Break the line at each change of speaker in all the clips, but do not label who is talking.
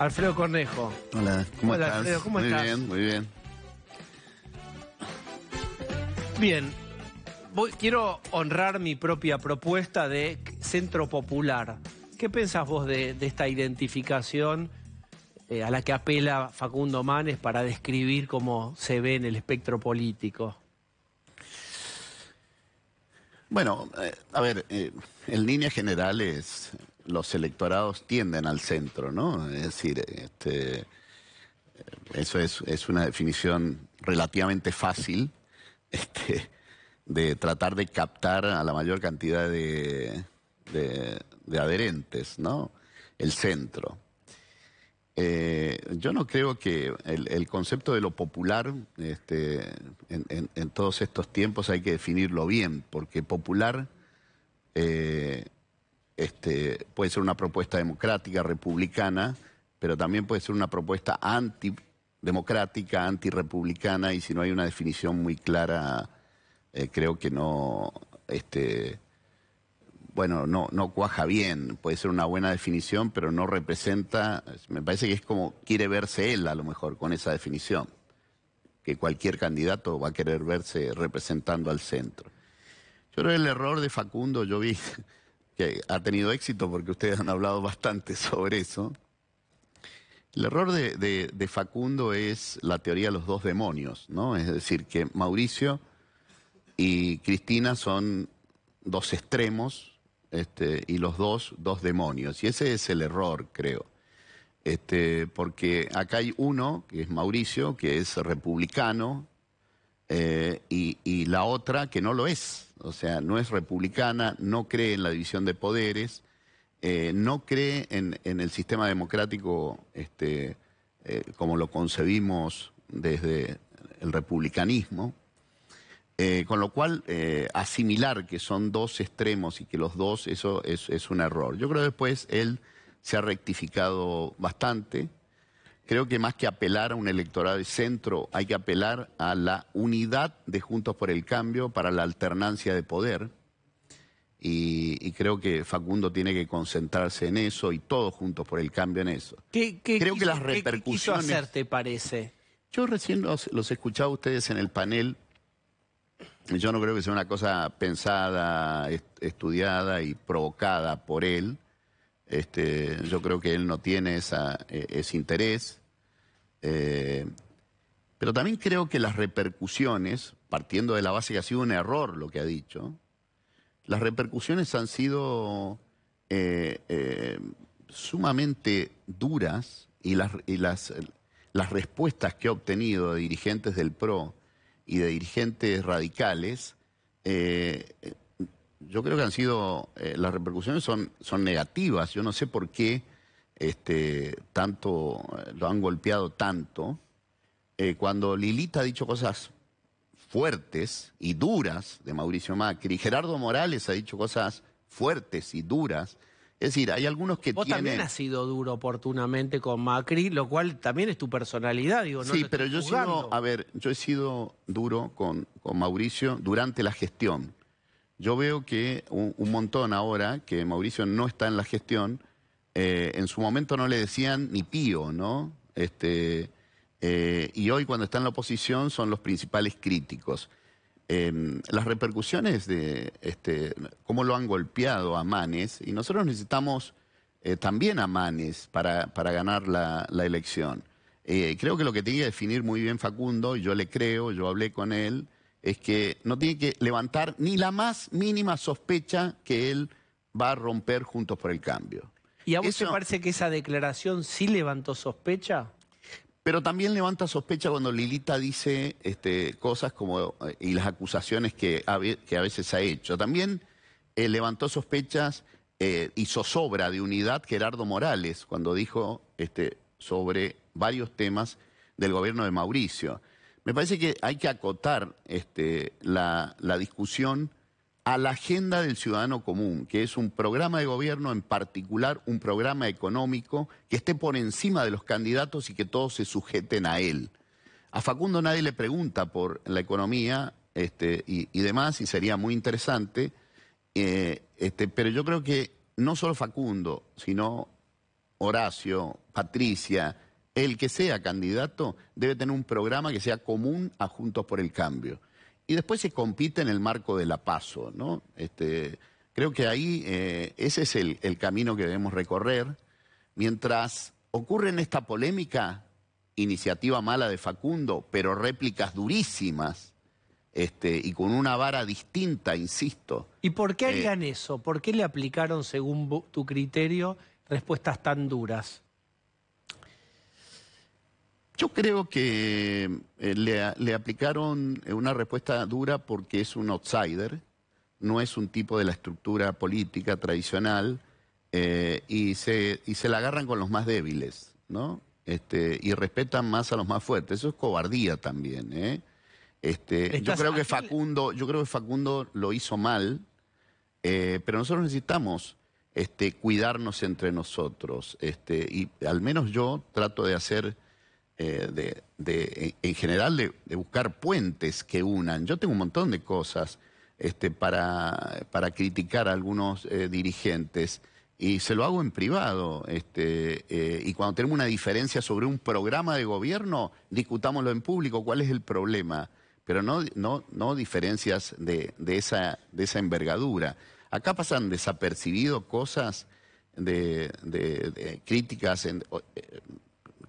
Alfredo Cornejo.
Hola, ¿cómo Hola, estás? ¿cómo muy bien, muy bien.
Bien, Voy, quiero honrar mi propia propuesta de centro popular. ¿Qué pensás vos de, esta identificación eh, a la que apela Facundo Manes para describir cómo se ve en el espectro político?
Bueno, eh, a ver, eh, en línea general es los electorados tienden al centro, ¿no? Es decir, este, eso es, una definición relativamente fácil este, de tratar de captar a la mayor cantidad de, adherentes, ¿no? El centro. Eh, yo no creo que el, concepto de lo popular este, en, todos estos tiempos hay que definirlo bien, porque popular eh, este, puede ser una propuesta democrática, republicana, pero también puede ser una propuesta antidemocrática, antirepublicana, y si no hay una definición muy clara, eh, creo que no, este, bueno, no, no cuaja bien. Puede ser una buena definición, pero no representa, me parece que es como quiere verse él a lo mejor con esa definición, que cualquier candidato va a querer verse representando al centro. Yo creo que el error de Facundo, yo vi que ha tenido éxito porque ustedes han hablado bastante sobre eso. El error de, Facundo es la teoría de los dos demonios, ¿no? Es decir, que Mauricio y Cristina son dos extremos este, y los dos, dos demonios. Y ese es el error, creo. Este, porque acá hay uno, que es Mauricio, que es republicano, eh, y la otra que no lo es o sea, no es republicana, no cree en la división de poderes, eh, no cree en, el sistema democrático este, eh, como lo concebimos desde el republicanismo, eh, con lo cual asimilar que son dos extremos y que los dos, eso es, es un error. Yo creo que después él se ha rectificado bastante. Creo que más que apelar a un electorado de centro, hay que apelar a la unidad de Juntos por el Cambio para la alternancia de poder. Y, creo que Facundo tiene que concentrarse en eso y todos juntos por el cambio en eso. ¿Qué, creo que repercusiones. hacer, te parece? Yo recién los, los, escuchaba ustedes en el panel. Yo no creo que sea una cosa pensada, estudiada y provocada por él. Este, yo creo que él no tiene esa, e-, ese interés. Eh, pero también creo que las repercusiones, partiendo de la base que ha sido un error lo que ha dicho, las repercusiones han sido eh, eh, sumamente duras y las, las, respuestas que ha obtenido de dirigentes del PRO y de dirigentes radicales, yo creo que han sido, las repercusiones son, son negativas. Yo no sé por qué este, tanto, eh, lo han golpeado tanto, eh, cuando Lilita ha dicho cosas fuertes y duras de Mauricio Macri, Gerardo Morales ha dicho cosas fuertes y duras, es decir, hay algunos que Vos también has
sido duro oportunamente con Macri, lo cual también es tu personalidad, digo, no Sí, pero yo he sido,
a ver, yo he sido duro con, Mauricio durante la gestión. Yo veo que un, montón ahora que Mauricio no está en la gestión, eh, en su momento no le decían ni pío, ¿no? Este, eh, y hoy cuando está en la oposición son los principales críticos. Em, las repercusiones de este, cómo lo han golpeado a Manes, y nosotros necesitamos eh, también a Manes para, ganar la, elección. creo que lo que tiene que definir muy bien Facundo, yo le creo, yo hablé con él, es que no tiene que levantar ni la más mínima sospecha que él va a romper Juntos por el Cambio. ¿Y a vos te parece que esa declaración sí levantó sospecha? Pero también levanta sospecha cuando Lilita dice este, cosas como eh, y las acusaciones que a, que a veces ha hecho. También eh, levantó sospechas eh, y zozobra de unidad Gerardo Morales cuando dijo este, sobre varios temas del gobierno de Mauricio. Me parece que hay que acotar este, la, la discusión a la agenda del ciudadano común, que es un programa de gobierno, en particular un programa económico, que esté por encima de los candidatos y que todos se sujeten a él. A Facundo nadie le pregunta por la economía este, y, demás, y sería muy interesante, eh, este, pero yo creo que no solo Facundo, sino Horacio, Patricia, el que sea candidato, debe tener un programa que sea común a Juntos por el Cambio y después se compite en el marco de la paso, ¿no? Este, creo que ahí eh, ese es el, camino que debemos recorrer. Mientras ocurre en esta polémica, iniciativa mala de Facundo, pero réplicas durísimas este, y con una vara distinta, insisto. ¿Y por qué eh,
harían eso? ¿Por qué le aplicaron, según tu criterio, respuestas tan duras?
Yo creo que eh, le, aplicaron eh, una respuesta dura porque es un outsider, no es un tipo de la estructura política tradicional eh, y, se, y se la agarran con los más débiles, ¿no? Este, y respetan más a los más fuertes. Eso es cobardía también, Este, yo creo que Facundo, yo creo que Facundo lo hizo mal, pero nosotros necesitamos este, cuidarnos entre nosotros. Este, y al menos yo trato de hacer eh, de, en general de, buscar puentes que unan. Yo tengo un montón de cosas este, para, para criticar a algunos eh, dirigentes y se lo hago en privado. Este, eh, y cuando tenemos una diferencia sobre un programa de gobierno, discutámoslo en público, cuál es el problema, pero no, no, no diferencias de, esa, de esa envergadura. Acá pasan desapercibido cosas de, de, críticas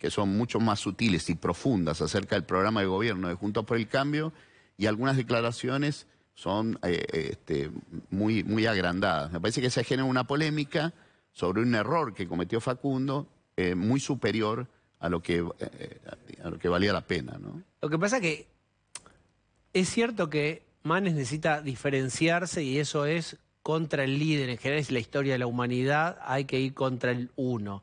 que son mucho más sutiles y profundas acerca del programa de gobierno de Juntos por el Cambio y algunas declaraciones son eh, este, muy, muy agrandadas. Me parece que se genera una polémica sobre un error que cometió Facundo eh, muy superior a lo, que, eh, lo que valía la pena. Lo que pasa es
que es cierto que Manes necesita diferenciarse y eso es contra el líder. En general es la historia de la humanidad, hay que ir contra el uno.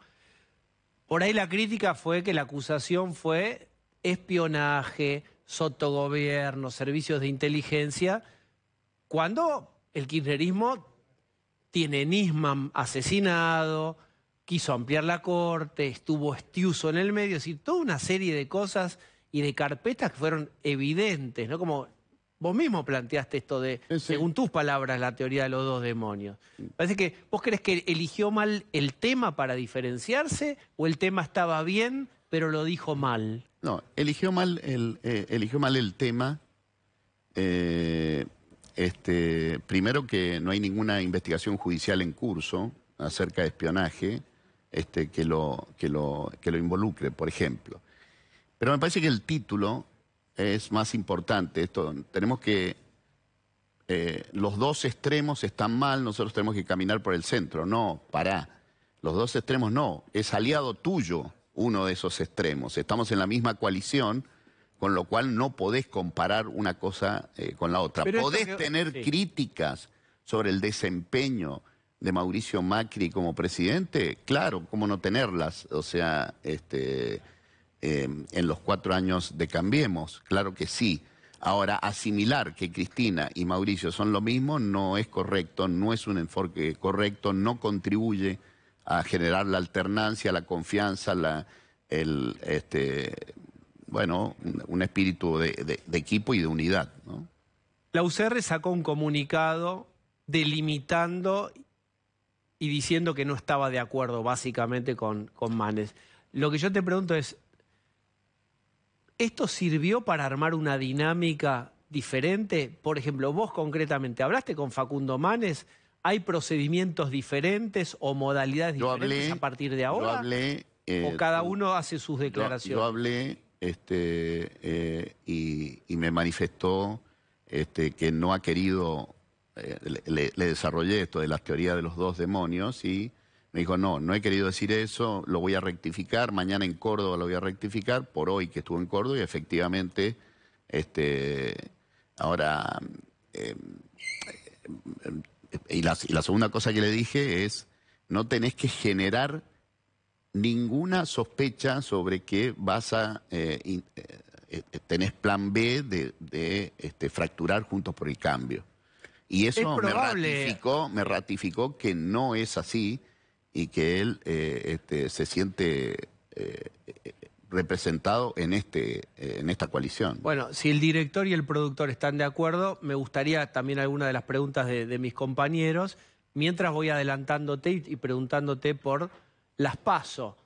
Por ahí la crítica fue que la acusación fue espionaje, sotogobierno, servicios de inteligencia, cuando el kirchnerismo tiene Nisman asesinado, quiso ampliar la corte, estuvo estiuso en el medio, es decir, toda una serie de cosas y de carpetas que fueron evidentes, ¿no? Como Vos mismo planteaste esto de, según tus palabras, la teoría de los dos demonios. Parece que vos crees que eligió mal el tema para diferenciarse o el tema estaba
bien, pero lo dijo mal. No, eligió mal el, eh, eligió mal el tema. Eh, este, primero que no hay ninguna investigación judicial en curso acerca de espionaje este, que, lo, que, lo, que lo involucre, por ejemplo. Pero me parece que el título es más importante. Esto, tenemos que... Eh, los dos extremos están mal, nosotros tenemos que caminar por el centro. No, pará. Los dos extremos no. Es aliado tuyo uno de esos extremos. Estamos en la misma coalición, con lo cual no podés comparar una cosa eh, con la otra. podés tener críticas sobre el desempeño de Mauricio Macri como presidente, claro, cómo no tenerlas, o sea, este, Em, en los cuatro años de Cambiemos, claro que sí. Ahora, asimilar que Cristina y Mauricio son lo mismo no es correcto, no es un enfoque correcto, no contribuye a generar la alternancia, la confianza, la, el, este, bueno, un espíritu de, equipo y de unidad.
La UCR sacó un comunicado delimitando y diciendo que no estaba de acuerdo básicamente con, con Manes. Lo que yo te pregunto es, ¿Esto sirvió para armar una dinámica diferente? Por ejemplo, vos concretamente, ¿hablaste con Facundo Manes? ¿Hay procedimientos diferentes o modalidades diferentes a partir de ahora? Eh, ¿O cada uno hace sus declaraciones? Yo,
hablé este, eh, y, me manifestó este, que no ha querido, eh, le, le, desarrollé esto de las teorías de los dos demonios y me dijo, no, no he querido decir eso, lo voy a rectificar, mañana en Córdoba lo voy a rectificar, por hoy que estuvo en Córdoba y efectivamente, este, ahora, eh, y, la, segunda cosa que le dije es, no tenés que generar ninguna sospecha sobre que vas a eh, eh, tenés plan B de, este, fracturar juntos por el cambio. Y eso me ratificó, me ratificó que no es así y que él eh, este, se siente eh, representado en, este, eh, en esta coalición.
Bueno, si el director y el productor están de acuerdo, me gustaría también alguna de las preguntas de, mis compañeros. Mientras voy adelantándote y, preguntándote por las PASO,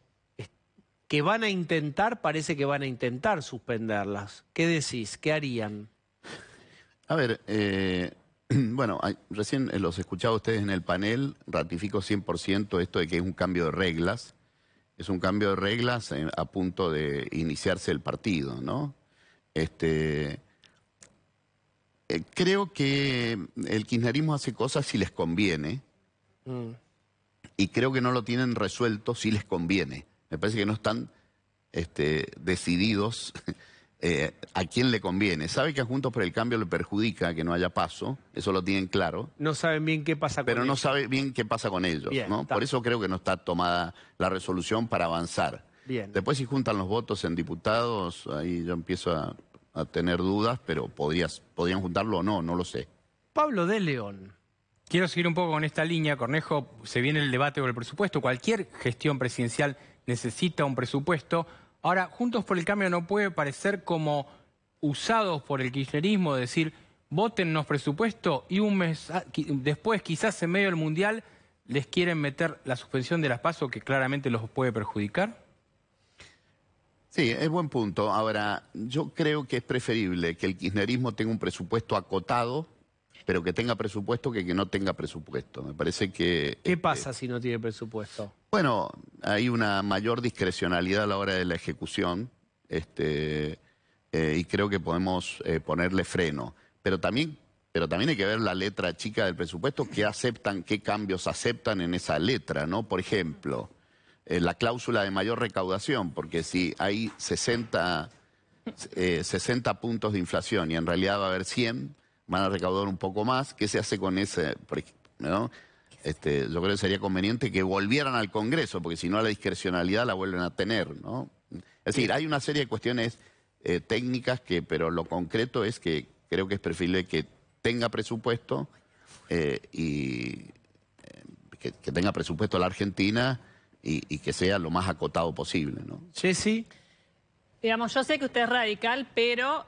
que van a intentar, parece que van a intentar suspenderlas. ¿Qué decís? ¿Qué harían?
A ver, Bueno, recién eh, los escuchaba ustedes en el panel, ratifico 100% esto de que es un cambio de reglas, es un cambio de reglas eh, a punto de iniciarse el partido, ¿no? Este, eh, creo que el kirchnerismo hace cosas si les conviene mm. y creo que no lo tienen resuelto si les conviene. Me parece que no están este, decididos Eh, a quién le conviene. Sabe que a Juntos por el Cambio le perjudica que no haya paso, eso lo tienen claro.
No saben bien qué pasa con Pero no sabe
bien qué pasa con ellos, ¿no? Por eso creo que no está tomada la resolución para avanzar. Bien. Después si juntan los votos en diputados, ahí yo empiezo a, tener dudas, pero podrías, podrían juntarlo o no, no lo sé.
Pablo de León. Quiero seguir un poco con esta línea, Cornejo. Se viene el debate sobre el presupuesto. Cualquier gestión presidencial necesita un presupuesto. Ahora, Juntos por el Cambio no puede parecer como usados por el kirchnerismo, decir, votennos presupuesto y un mes después, quizás en medio del Mundial, les quieren meter la suspensión de las pasos que claramente los puede perjudicar?
Sí, es buen punto. Ahora, yo creo que es preferible que el kirchnerismo tenga un presupuesto acotado pero que tenga presupuesto que que no tenga presupuesto. Me parece que...
¿Qué este, pasa si no tiene presupuesto?
Bueno, hay una mayor discrecionalidad a la hora de la ejecución este, eh, y creo que podemos eh, ponerle freno. Pero también, pero también hay que ver la letra chica del presupuesto, qué aceptan, qué cambios aceptan en esa letra, ¿no? Por ejemplo, eh, la cláusula de mayor recaudación, porque si hay 60, 60 puntos de inflación y en realidad va a haber 100, van a recaudar un poco más. ¿Qué se hace con ese, Este, yo creo que sería conveniente que volvieran al Congreso, porque si no la discrecionalidad la vuelven a tener, ¿no? Es decir, hay una serie de cuestiones eh, técnicas que, pero lo concreto es que creo que es preferible que tenga presupuesto eh, y eh, que, tenga presupuesto la Argentina y, que sea lo más acotado posible, ¿no? sí.
Digamos, yo sé que usted es radical, pero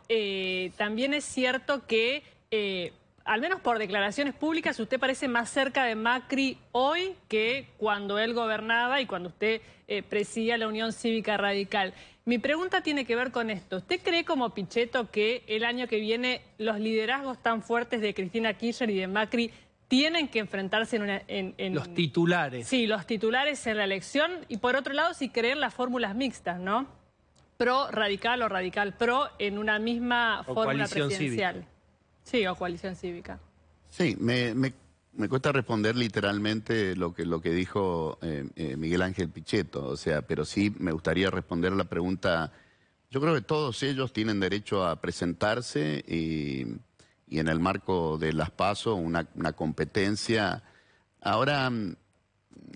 también es cierto que eh, al menos por declaraciones públicas, usted parece más cerca de Macri hoy que cuando él gobernaba y cuando usted eh, presidía la Unión Cívica Radical. Mi pregunta tiene que ver con esto. ¿Usted cree como Pichetto que el año que viene los liderazgos tan fuertes de Cristina Kirchner y de Macri tienen que enfrentarse en, una, los titulares? Sí, los titulares en la elección y por otro lado si creer las fórmulas mixtas, ¿no? Pro radical o radical pro en una misma fórmula presidencial. Sí, o coalición cívica.
Sí, me, cuesta responder literalmente lo que, lo que dijo eh, eh, Miguel Ángel Pichetto, o sea, pero sí me gustaría responder la pregunta. Yo creo que todos ellos tienen derecho a presentarse y, en el marco de las PASO una, una competencia. Ahora,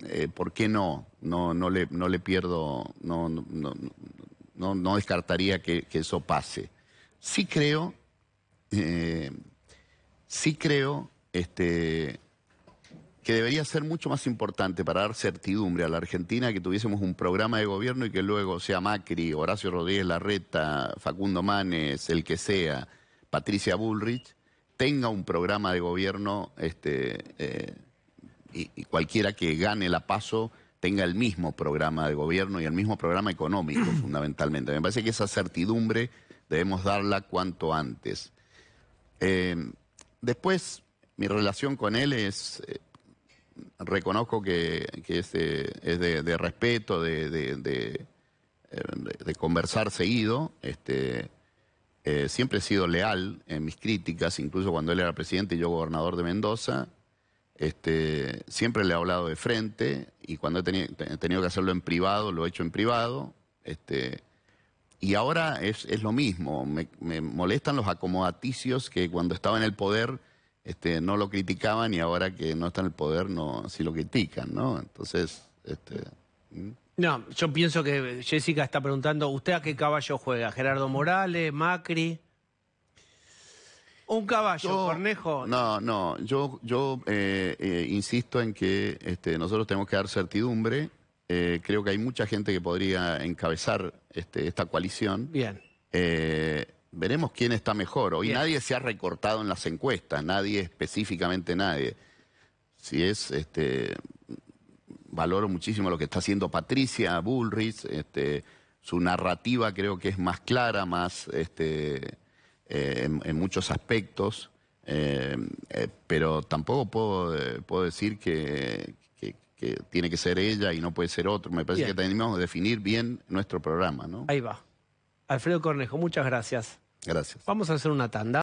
eh, ¿por qué no? No, no, le, no le pierdo, no, no, descartaría que, que eso pase. Sí creo eh, sí creo este, que debería ser mucho más importante para dar certidumbre a la Argentina que tuviésemos un programa de gobierno y que luego sea Macri, Horacio Rodríguez Larreta, Facundo Manes, el que sea, Patricia Bullrich, tenga un programa de gobierno este, eh, y, y, cualquiera que gane la paso tenga el mismo programa de gobierno y el mismo programa económico fundamentalmente. Me parece que esa certidumbre debemos darla cuanto antes. Eh, después, mi relación con él es, eh, reconozco que, eh, es, de, respeto, de, conversar seguido. Este, siempre he sido leal en mis críticas, incluso cuando él era presidente y yo gobernador de Mendoza. Este, siempre le he hablado de frente y cuando he, tenido que hacerlo en privado, lo he hecho en privado. Este, y ahora es, es lo mismo, me, molestan los acomodaticios que cuando estaba en el poder este, no lo criticaban y ahora que no está en el poder no sí lo critican, ¿no? Entonces, este...
No, yo pienso que Jessica está preguntando, ¿usted a qué caballo juega? ¿Gerardo Morales, Macri?
Un caballo, Cornejo. No, no, yo, yo eh, eh, insisto en que este, nosotros tenemos que dar certidumbre eh, creo que hay mucha gente que podría encabezar este, esta coalición. Bien. Eh, veremos quién está mejor. Hoy nadie se ha recortado en las encuestas, nadie, específicamente nadie. Si es, este, valoro muchísimo lo que está haciendo Patricia Bullrich, este, su narrativa creo que es más clara, más este, eh, en, muchos aspectos, pero tampoco puedo, puedo decir que, que tiene que ser ella y no puede ser otro. Me parece que tenemos que definir bien nuestro programa, ¿no?
Ahí va. Alfredo Cornejo, muchas gracias. Gracias. Vamos a hacer una tanda.